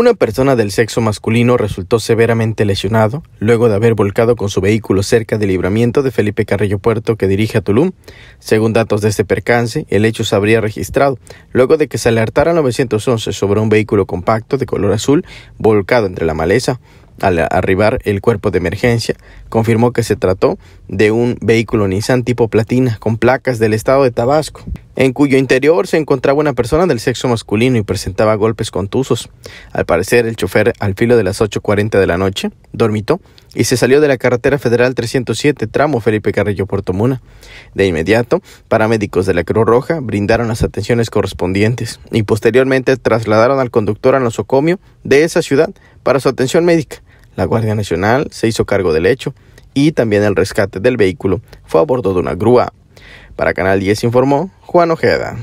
Una persona del sexo masculino resultó severamente lesionado luego de haber volcado con su vehículo cerca del libramiento de Felipe Carrillo Puerto que dirige a Tulum. Según datos de este percance, el hecho se habría registrado luego de que se alertara 911 sobre un vehículo compacto de color azul volcado entre la maleza. Al arribar el cuerpo de emergencia, confirmó que se trató de un vehículo Nissan tipo platina con placas del estado de Tabasco en cuyo interior se encontraba una persona del sexo masculino y presentaba golpes contusos. Al parecer, el chofer, al filo de las 8.40 de la noche, dormitó y se salió de la carretera federal 307, tramo Felipe Carrillo puerto Muna. De inmediato, paramédicos de la Cruz Roja brindaron las atenciones correspondientes y posteriormente trasladaron al conductor al nosocomio de esa ciudad para su atención médica. La Guardia Nacional se hizo cargo del hecho y también el rescate del vehículo fue a bordo de una grúa para Canal 10 informó Juan Ojeda.